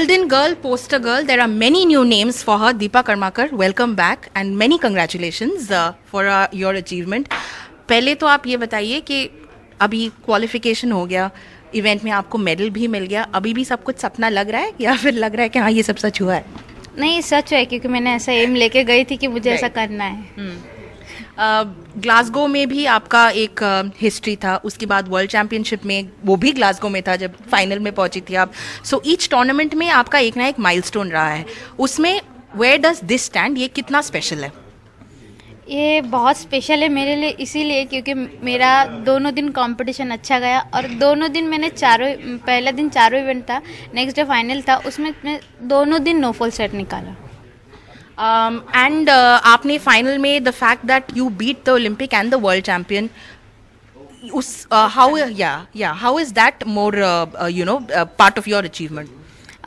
Golden Girl, Poster Girl, there are many new names for her. Deepa Karmakar, welcome back and many congratulations uh, for uh, your achievement. पहले तो आप ये बताइए कि अभी qualification हो गया इवेंट में आपको मेडल भी मिल गया अभी भी सब कुछ सपना लग रहा है या फिर लग रहा है कि हाँ ये सब सच हुआ है नहीं सच है क्योंकि मैंने ऐसा एम लेके गई थी कि मुझे ऐसा करना है ग्लासगो में भी आपका एक हिस्ट्री था उसके बाद वर्ल्ड चैम्पियनशिप में वो भी ग्लासगो में था जब फाइनल में पहुंची थी आप सो ईच टूर्नामेंट में आपका एक ना एक माइल रहा है उसमें वेयर डज दिस स्टैंड ये कितना स्पेशल है ये बहुत स्पेशल है मेरे लिए इसीलिए क्योंकि मेरा दोनों दिन कंपटीशन अच्छा गया और दोनों दिन मैंने चारों पहला दिन चारों इवेंट था नेक्स्ट डे फाइनल था उसमें मैं दोनों दिन नो फॉल सेट निकाला Um, and uh, final में the fact that you beat the Olympic and the world champion. Uh, how yeah yeah how is that more uh, uh you know uh, part of your achievement?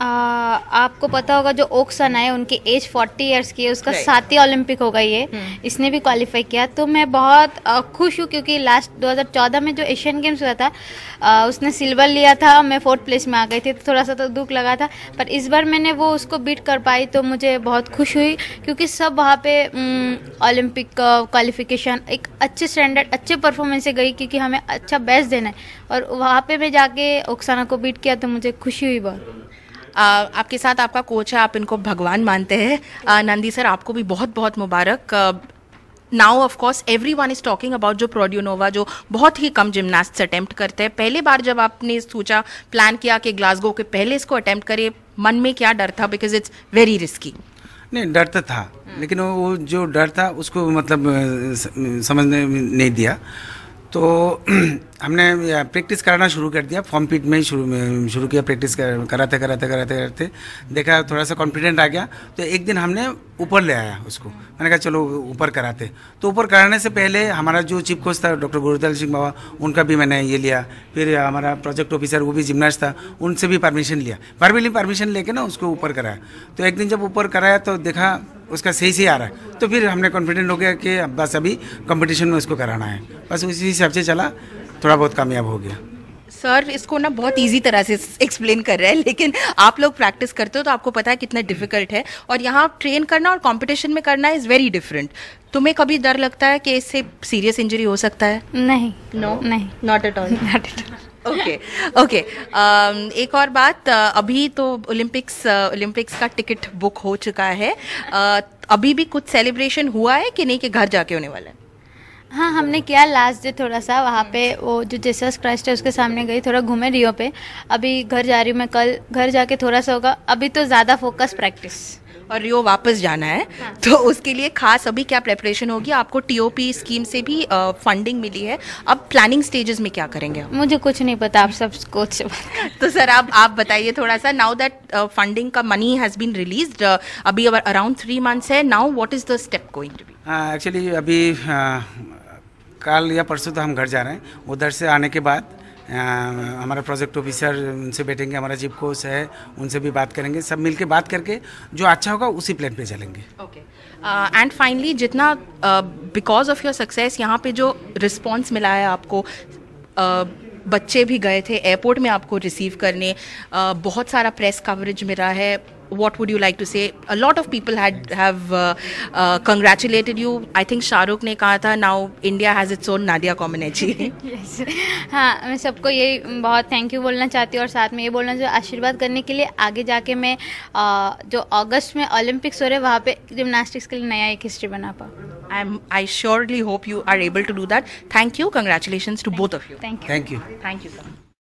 आ, आपको पता होगा जो ओक्सन है उनकी as 40 years की है उसका right. साथी ओलंपिक होगा ये इसने भी क्वालिफाई किया तो मैं बहुत खुश हूँ क्योंकि लास्ट 2014 में जो एशियन गेम्स हुआ था आ, उसने सिल्वर लिया था मैं फोर्थ प्लेस में आ गई थी तो थोड़ा सा तो दुख लगा था पर इस बार मैंने वो उसको बीट कर पाई तो मुझे बहुत खुश हुई क्योंकि सब वहाँ पे ओलंपिक हम्म, क्वालिफिकेशन एक अच्छे स्टैंडर्ड अच्छे परफॉर्मेंस से गई क्योंकि हमें अच्छा बेस्ट देना है और वहाँ पे मैं जाके ओक्साना को बीट किया तो मुझे खुशी हुई बहुत आपके साथ आपका कोच है आप इनको भगवान मानते हैं नंदी सर आपको भी बहुत बहुत मुबारक now of course everyone is talking about जो प्रोड्यूनोवा जो बहुत ही कम जिमनास्ट अटैम्प्ट करते हैं पहले बार जब आपने सोचा प्लान किया कि ग्लासगो के पहले इसको अटैम्प्ट करिए मन में क्या डर था बिकॉज इट्स वेरी रिस्की नहीं डर तो था लेकिन वो जो डर था उसको मतलब समझने नहीं दिया तो हमने प्रैक्टिस कराना शुरू कर दिया फॉर्म पीट में ही शुरू शुरू किया प्रैक्टिस कर, कराते कराते कराते कराते देखा थोड़ा सा कॉन्फिडेंट आ गया तो एक दिन हमने ऊपर ले आया उसको मैंने कहा चलो ऊपर कराते तो ऊपर कराने से पहले हमारा जो चीफ कोच था डॉक्टर गुरुदयाल सिंह बाबा उनका भी मैंने ये लिया फिर हमारा प्रोजेक्ट ऑफिसर वो भी जिमनास्ट था उनसे भी परमिशन लिया बारबेली परमिशन लेके ना उसको ऊपर कराया तो एक दिन जब ऊपर कराया तो देखा उसका सही सही आ रहा है तो फिर हमने कॉन्फिडेंट हो गया कि बस अभी कंपटीशन में उसको कराना है बस उसी हिसाब से चला थोड़ा बहुत कामयाब हो गया सर इसको ना बहुत इजी तरह से एक्सप्लेन कर रहे हैं लेकिन आप लोग प्रैक्टिस करते हो तो आपको पता है कितना डिफिकल्ट है और यहाँ ट्रेन करना और कंपटीशन में करना इज़ वेरी डिफरेंट तुम्हें कभी डर लगता है कि इससे सीरियस इंजरी हो सकता है नहीं नो no? नहीं not at all not at all okay okay एक और बात uh, अभी तो ओलंपिक्स ओलंपिक्स uh, का टिकट बुक हो चुका है uh, अभी भी कुछ सेलिब्रेशन हुआ है कि नहीं कि घर जाके होने वाला है हाँ तो हमने किया लास्ट डे थोड़ा सा वहाँ पे वो जो जेसस क्राइस्ट है उसके सामने गई थोड़ा घूमे रियो पे अभी घर जा रही हूँ मैं कल घर जाके थोड़ा सा होगा अभी तो ज़्यादा फोकस प्रैक्टिस और रियो वापस जाना है हाँ। तो उसके लिए खास अभी क्या प्रेपरेशन होगी आपको टीओपी स्कीम से भी आ, फंडिंग मिली है अब प्लानिंग स्टेजेस में क्या करेंगे मुझे कुछ नहीं पता आप सब कुछ तो सर आप आप बताइए थोड़ा सा नाउ दैट फंडिंग का मनी हैज बीन रिलीज अभी अराउंड थ्री मंथ्स है now what is the step going to be actually अभी कल या परसों तो हम घर जा रहे हैं उधर से आने के बाद हमारा प्रोजेक्ट ऑफिसर उनसे बैठेंगे हमारा जीप कोच है उनसे भी बात करेंगे सब मिलके बात करके जो अच्छा होगा उसी प्लान पे चलेंगे ओके एंड फाइनली जितना बिकॉज ऑफ योर सक्सेस यहाँ पे जो रिस्पॉन्स मिला है आपको uh, बच्चे भी गए थे एयरपोर्ट में आपको रिसीव करने uh, बहुत सारा प्रेस कवरेज मिला है what would you like to say? A lot of people had have uh, uh, congratulated you. I think Shahrukh ने कहा था now India has its own Nadia Comaneci. yes. हाँ मैं सबको ये बहुत थैंक यू बोलना चाहती हूँ और साथ में ये बोलना जो आशीर्वाद करने के लिए आगे जाके मैं जो अगस्त में ओलंपिक्स हो रहे वहाँ पे जिमनास्टिक्स के लिए नया एक हिस्ट्री बना पाऊँ I am I surely hope you are able to do that thank you congratulation to both of you thank you thank you thank you sir